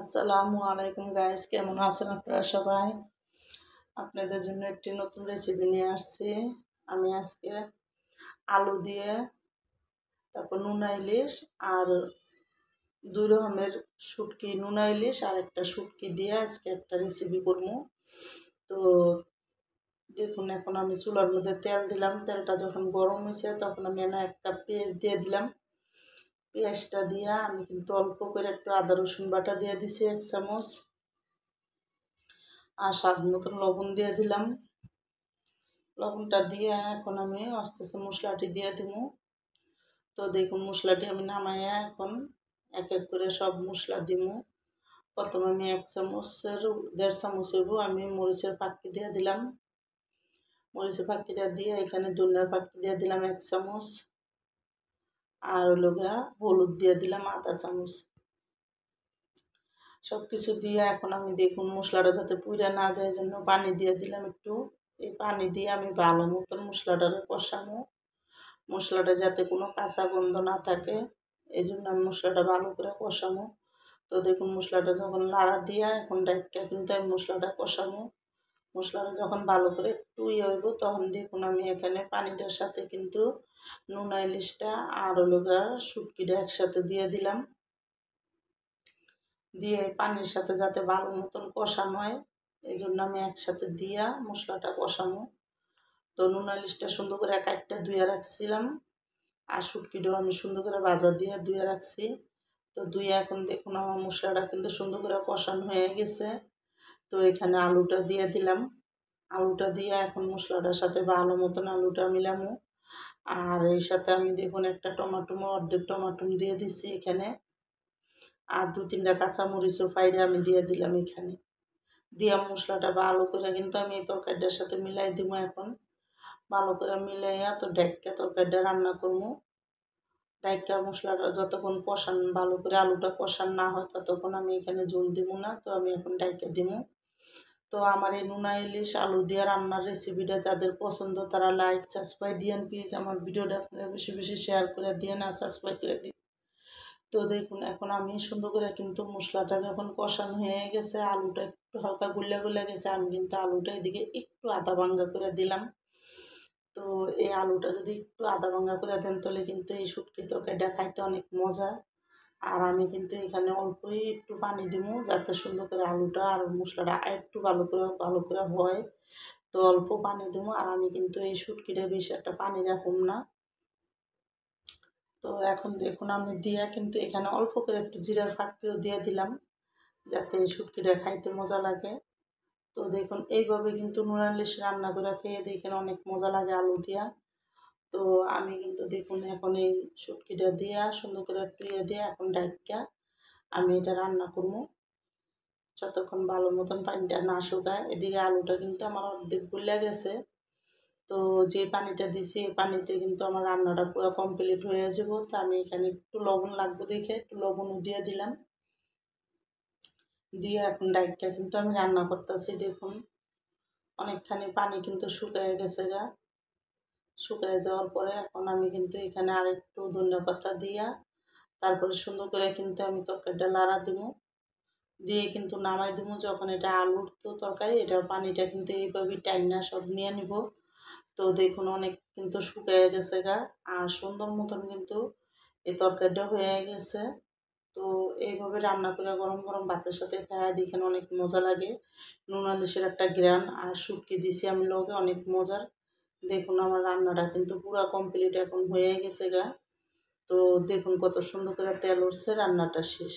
আসসালামু আলাইকুম গাইস কেমন আছেন আপনারা সবাই আপনাদের জন্য একটি নতুন রেসিপি নিয়ে আসছি আমি আজকে আলু দিয়ে তারপর নুনা ইলিশ আর দুই রকমের শুটকি নুনা ইলিশ আর একটা শুটকি দিয়ে আজকে একটা রেসিপি করবো তো দেখুন এখন আমি চুলার মধ্যে তেল দিলাম তেলটা যখন গরম হয়েছে তখন আমি না এক কাপ পেঁয়াজ দিয়ে দিলাম পেঁয়াজটা দিয়া আমি কিন্তু অল্প করে একটু আদা রসুন বাটা দিয়ে দিছি এক চামচ আর স্বাদ মতন লবণ দিয়ে দিলাম লবণটা দিয়ে এখন আমি আস্তে আস্তে মশলাটি দিয়ে দিব তো দেখুন মশলাটি আমি নামাইয়া এখন এক এক করে সব মশলা দিব প্রথমে আমি এক চামচের দেড় চামচেরও আমি মরিচের পাখি দিয়ে দিলাম মরিচের পাখিটা দিয়ে এখানে দুনিয়ার পাখি দিয়ে দিলাম এক চামচ আর হলো গা হলুদ দিয়ে দিলাম আদা চামচ সব কিছু দিয়ে এখন আমি দেখুন মশলাটা যাতে পুড়ে না যায় জন্য পানি দিয়ে দিলাম একটু এই পানি দিয়ে আমি ভালো মতন মশলাটারে কষানো মশলাটা যাতে কোনো কাঁচা গন্ধ না থাকে এই জন্য আমি মশলাটা ভালো করে কষানো তো দেখুন মশলাটা যখন লাড়া দিয়া এখন ডাইকা কিন্তু আমি মশলাটা কষানো মশলাটা যখন ভালো করে একটু ইয়ে হইব তখন দেখুন আমি এখানে পানিটার সাথে কিন্তু নুন ইলিশটা আর হলুগা শুটকিটা একসাথে দিয়ে দিলাম দিয়ে পানির সাথে যাতে ভালো মতন কষানো হয় এই জন্য আমি একসাথে দিয়া মশলাটা কষানো তো নুন ইলিশটা সুন্দর করে এক একটা ধুয়ে রাখছিলাম আর শুটকিটাও আমি সুন্দর করে বাজার দিয়ে ধুয়ে রাখছি তো দুই এখন দেখুন আমার মশলাটা কিন্তু সুন্দর করে কষানো হয়ে গেছে তো এখানে আলুটা দিয়ে দিলাম আলুটা দিয়ে এখন মশলাটার সাথে ভালো মতন আলুটা মিলাম আর এর সাথে আমি দেখুন একটা টমাটুম অর্ধেক টমাটুম দিয়ে দিছি এখানে আর দু তিনটা কাঁচামরিচও ফাইরে আমি দিয়ে দিলাম এখানে দিয়া মশলাটা ভালো করে কিন্তু আমি এই তরকারিটার সাথে মিলাই দিব এখন ভালো করে মিলাইয়া তো ডাইকা তরকারিটা রান্না করবো ডাইকা মশলাটা যতক্ষণ কষান ভালো করে আলুটা কষান না হয় ততক্ষণ আমি এখানে জল দিব না তো আমি এখন ডাইকা দিব তো আমার এই নুনা ইলিশ আলু দিয়ে রান্নার রেসিপিটা যাদের পছন্দ তারা লাইক সাবস্ক্রাইব দিয়েন প্লিজ আমার ভিডিওটা আপনারা বেশি বেশি শেয়ার করে দিয়েন আর সাবস্ক্রাইব করে দিন তো দেখুন এখন আমি সুন্দর করে কিন্তু মশলাটা যখন কষানো হয়ে গেছে আলুটা একটু হালকা গুল্লা গুল্লা গেছে আমি কিন্তু আলুটা এদিকে একটু আদা ভাঙ্গা করে দিলাম তো এই আলুটা যদি একটু আদা ভাঙ্গা করে দেন তাহলে কিন্তু এই শুটকি তরকারিটা খাইতে অনেক মজা আর আমি কিন্তু এখানে অল্পই একটু পানি দিব যাতে সুন্দর করে আলুটা আর মশলাটা একটু ভালো করে ভালো করে হয় তো অল্প পানি দিব আর আমি কিন্তু এই সুটকিটা বেশি একটা পানি রাখুম না তো এখন দেখুন আমি দিয়া কিন্তু এখানে অল্প করে একটু জিরার ফাঁকিও দিয়ে দিলাম যাতে এই সুটকিটা খাইতে মজা লাগে তো দেখুন এইভাবে কিন্তু নুনালিশ রান্না করে খেয়ে দেখেন অনেক মজা লাগে আলু দিয়া তো আমি কিন্তু দেখুন এখন এই শুটকিটা দেওয়া সুন্দর করে ইয়ে দিয়ে এখন ডাইকা আমি এটা রান্না করবো যতক্ষণ ভালো মতন পানিটা না শুকায় এদিকে আলুটা কিন্তু আমার অর্ধেক গুলে গেছে তো যে পানিটা দিছি এই পানিতে কিন্তু আমার রান্নাটা পুরো কমপ্লিট হয়ে যাব তো আমি এখানে একটু লবণ লাগবে দেখে একটু লবণও দিয়ে দিলাম দিয়ে এখন ডাইকটা কিন্তু আমি রান্না করতেছি দেখুন অনেকখানি পানি কিন্তু শুকিয়ে গেছে গা শুকায় যাওয়ার পরে এখন আমি কিন্তু এখানে আরেকটু ধনিয়া পাতা দিয়া তারপরে সুন্দর করে কিন্তু আমি তরকারিটা লাড়া দিব দিয়ে কিন্তু নামাই দেবো যখন এটা আলুর তো তরকারি এটা পানিটা কিন্তু এইভাবে টাইনা সব নিয়ে নিব তো দেখুন অনেক কিন্তু শুকায় গেছে গা আর সুন্দর মতন কিন্তু এই তরকারিটা হয়ে গেছে তো এইভাবে রান্না করে গরম গরম ভাতের সাথে খাওয়া দেখেন অনেক মজা লাগে নুন আলিশের একটা গ্রান আর শুটকি দিছি আমি লগে অনেক মজার দেখুন আমার রান্নাটা কিন্তু পুরো কমপ্লিট এখন হয়ে গেছে গা তো দেখুন কত সুন্দর করে তেল উঠছে রান্নাটা শেষ